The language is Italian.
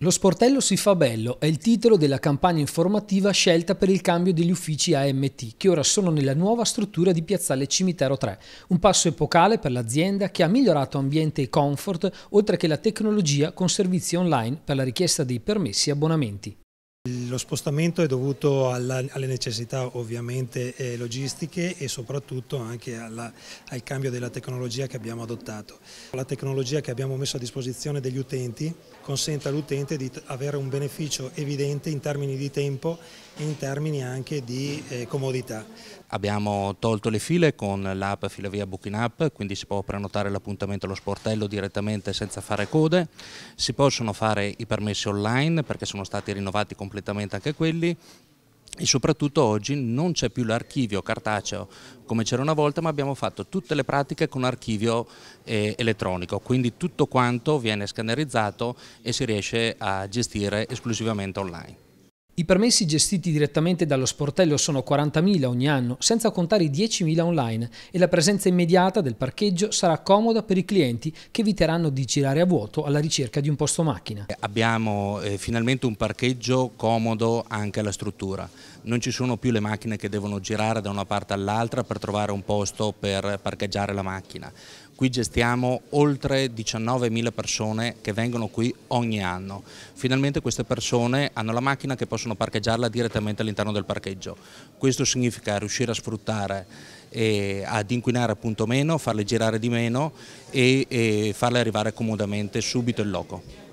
Lo sportello si fa bello è il titolo della campagna informativa scelta per il cambio degli uffici AMT, che ora sono nella nuova struttura di Piazzale Cimitero 3, un passo epocale per l'azienda che ha migliorato ambiente e comfort, oltre che la tecnologia con servizi online per la richiesta dei permessi e abbonamenti. Lo spostamento è dovuto alla, alle necessità ovviamente eh, logistiche e soprattutto anche alla, al cambio della tecnologia che abbiamo adottato. La tecnologia che abbiamo messo a disposizione degli utenti consente all'utente di avere un beneficio evidente in termini di tempo e in termini anche di eh, comodità. Abbiamo tolto le file con l'app Filavia Booking App, quindi si può prenotare l'appuntamento allo sportello direttamente senza fare code, si possono fare i permessi online perché sono stati rinnovati completamente completamente anche quelli e soprattutto oggi non c'è più l'archivio cartaceo come c'era una volta ma abbiamo fatto tutte le pratiche con archivio eh, elettronico quindi tutto quanto viene scannerizzato e si riesce a gestire esclusivamente online. I permessi gestiti direttamente dallo sportello sono 40.000 ogni anno, senza contare i 10.000 online e la presenza immediata del parcheggio sarà comoda per i clienti che eviteranno di girare a vuoto alla ricerca di un posto macchina. Abbiamo eh, finalmente un parcheggio comodo anche alla struttura. Non ci sono più le macchine che devono girare da una parte all'altra per trovare un posto per parcheggiare la macchina. Qui gestiamo oltre 19.000 persone che vengono qui ogni anno. Finalmente queste persone hanno la macchina che possono parcheggiarla direttamente all'interno del parcheggio. Questo significa riuscire a sfruttare e ad inquinare appunto meno, farle girare di meno e, e farle arrivare comodamente subito in loco.